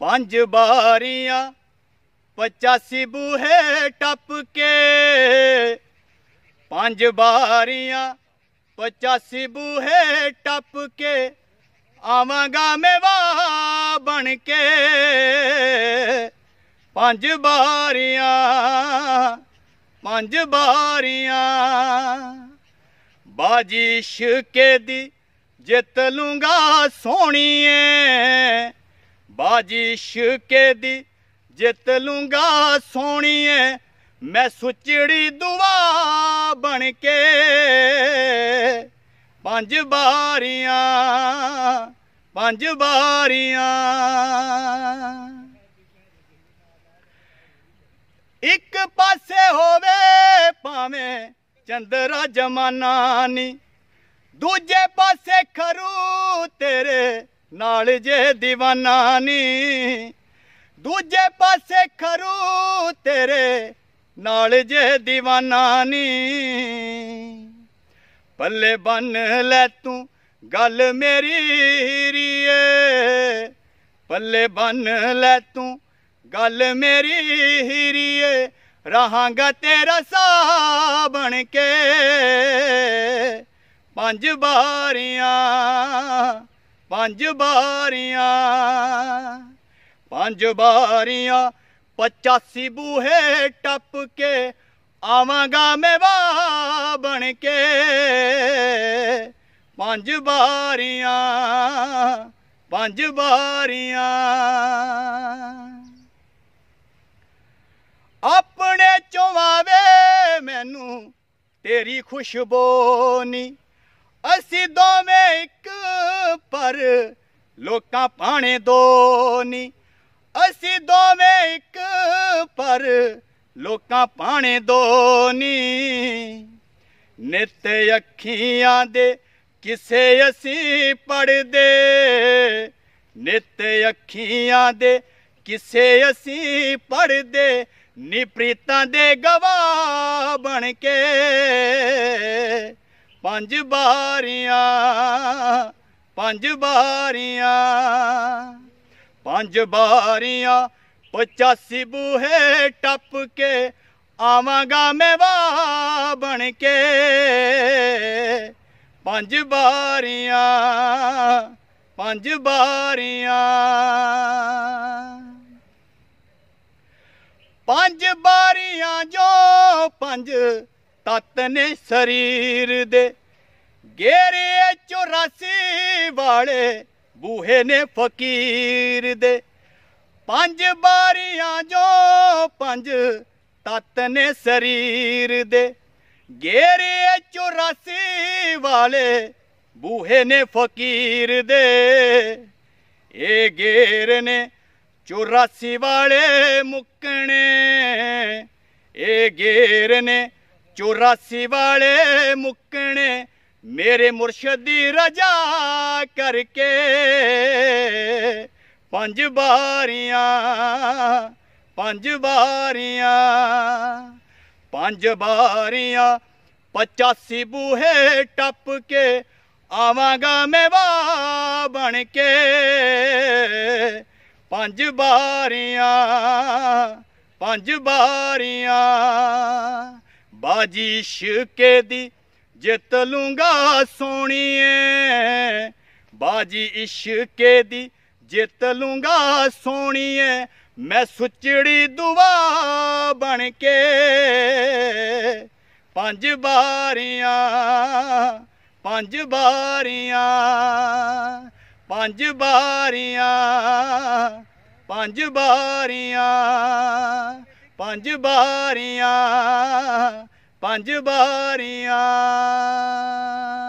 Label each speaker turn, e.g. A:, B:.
A: ਪੰਜ ਬਾਰੀਆਂ 85 ਬੂਹੇ ਟੱਪ ਕੇ ਪੰਜ ਬਾਰੀਆਂ 85 ਬੂਹੇ ਟੱਪ ਕੇ ਆਵਾਂਗਾ ਮੇਵਾ ਬਣ ਕੇ ਪੰਜ ਬਾਰੀਆਂ ਪੰਜ ਬਾਰੀਆਂ ਬਾਜੀ ਸ਼ਕੇ ਦੀ ਜਿੱਤ ਲੂੰਗਾ ਸੋਣੀਏ ਬਾਜੀ ਸ਼ੁਕੇ ਦੀ ਜਿੱਤ ਲੂੰਗਾ ਸੋਣੀਏ ਮੈਂ ਸੁਚੜੀ ਦੁਆ ਬਣ ਕੇ ਪੰਜ ਬਾਰੀਆਂ ਪੰਜ ਬਾਰੀਆਂ ਇੱਕ ਪਾਸੇ ਹੋਵੇ ਭਾਵੇਂ ਚੰਦਰਾ ਜਮਾਨਾ ਨਹੀਂ ਦੂਜੇ ਪਾਸੇ ਖਰੂ ਤੇਰੇ ਨਾਲ ਜੇ دیਵਾਨਾ ਨੀ ਦੂਜੇ ਪਾਸੇ ਖਰੂ ਤੇਰੇ ਨਾਲ ਜੇ دیਵਾਨਾ ਨੀ ਪੱਲੇ ਬੰਨ ਲੈ ਤੂੰ ਗੱਲ ਮੇਰੀ ਰੀਏ ਪੱਲੇ ਬੰਨ ਲੈ ਤੂੰ ਗੱਲ ਮੇਰੀ ਹੀਰੀਏ ਰਹਾਂਗਾ ਤੇਰਾ ਸਾ ਬਣ ਕੇ ਪੰਜ ਬਾਰੀਆਂ ਪੰਜ ਬਾਰੀਆਂ ਪੰਜ ਬਾਰੀਆਂ 85 ਬੂਹੇ ਟੱਪ ਕੇ ਆਵਾਂਗਾ ਮੇਵਾ ਬਣ ਕੇ ਪੰਜ ਬਾਰੀਆਂ ਪੰਜ ਬਾਰੀਆਂ ਆਪਣੇ ਚੁਵਾਵੇ ਮੈਨੂੰ ਤੇਰੀ ਖੁਸ਼ਬੋ ਨਹੀਂ ਅਸੀਂ ਦੋਵੇਂ ਲੋਕਾਂ ਪਾਣੇ ਦੋ ਅਸੀਂ ਦੋਵੇਂ ਇੱਕ ਪਰ ਲੋਕਾਂ ਪਾਣੇ ਦੋ ਨਹੀਂ ਅੱਖੀਆਂ ਦੇ ਕਿਸੇ ਅਸੀਂ ਪੜਦੇ ਨਿਤ ਅੱਖੀਆਂ ਦੇ ਕਿਸੇ ਅਸੀਂ ਪੜਦੇ ਨਿਪ੍ਰੀਤਾਂ ਦੇ ਗਵਾਹ ਬਣ ਕੇ ਪੰਜ ਬਾਰੀਆਂ ਪੰਜ ਬਾਰੀਆਂ ਪੰਜ ਬਾਰੀਆਂ 85 ਬੂਹੇ ਟੱਪ ਕੇ ਆਵਾਂਗਾ ਮੈਂ ਵਾ ਬਣ ਕੇ ਪੰਜ ਬਾਰੀਆਂ ਪੰਜ ਬਾਰੀਆਂ ਪੰਜ ਬਾਰੀਆਂ ਜੋ ਪੰਜ ਤਤ ਨੇ ਸਰੀਰ ਦੇ ਗੇਰੇ 84 ਵਾਲੇ ਬੂਹੇ ਨੇ ਫਕੀਰ ਦੇ ਪੰਜ ਬਾਰੀਆਂ ਜੋ ਪੰਜ ਤਤ ਨੇ ਸਰੀਰ ਦੇ ਗੇਰੇ 84 ਵਾਲੇ ਬੂਹੇ ਨੇ ਫਕੀਰ ਦੇ ਇਹ ਗੇਰ ਨੇ 84 ਵਾਲੇ ਮੁੱਕਣੇ ਇਹ ਗੇਰ ਨੇ 84 ਵਾਲੇ ਮੁੱਕਣੇ ਮੇਰੇ ਮੁਰਸ਼ਿਦ ਦੀ ਰਜਾ ਕਰਕੇ ਪੰਜ ਬਾਰੀਆਂ ਪੰਜ ਬਾਰੀਆਂ ਪੰਜ ਬਾਰੀਆਂ 85 ਬੂਹੇ ਟੱਪ ਕੇ ਆਵਾਂਗਾ ਮੇਵਾ ਬਣ ਕੇ ਪੰਜ ਬਾਰੀਆਂ ਪੰਜ ਬਾਰੀਆਂ ਬਾਜੀ ਸ਼ਕੇ ਦੀ ਜਿੱਤ ਲੂੰਗਾ ਸੋਣੀਏ ਬਾਜੀ ਇਸ਼ਕੇ ਦੀ ਜਿੱਤ ਲੂੰਗਾ ਸੋਣੀਏ ਮੈਂ ਸੁਚੜੀ ਦੁਆ ਬਣ ਕੇ ਪੰਜ ਬਾਰੀਆਂ ਪੰਜ ਬਾਰੀਆਂ ਪੰਜ ਬਾਰੀਆਂ ਪੰਜ ਬਾਰੀਆਂ ਪੰਜ ਬਾਰੀਆਂ ਪੰਜ ਬਾਰੀਆਂ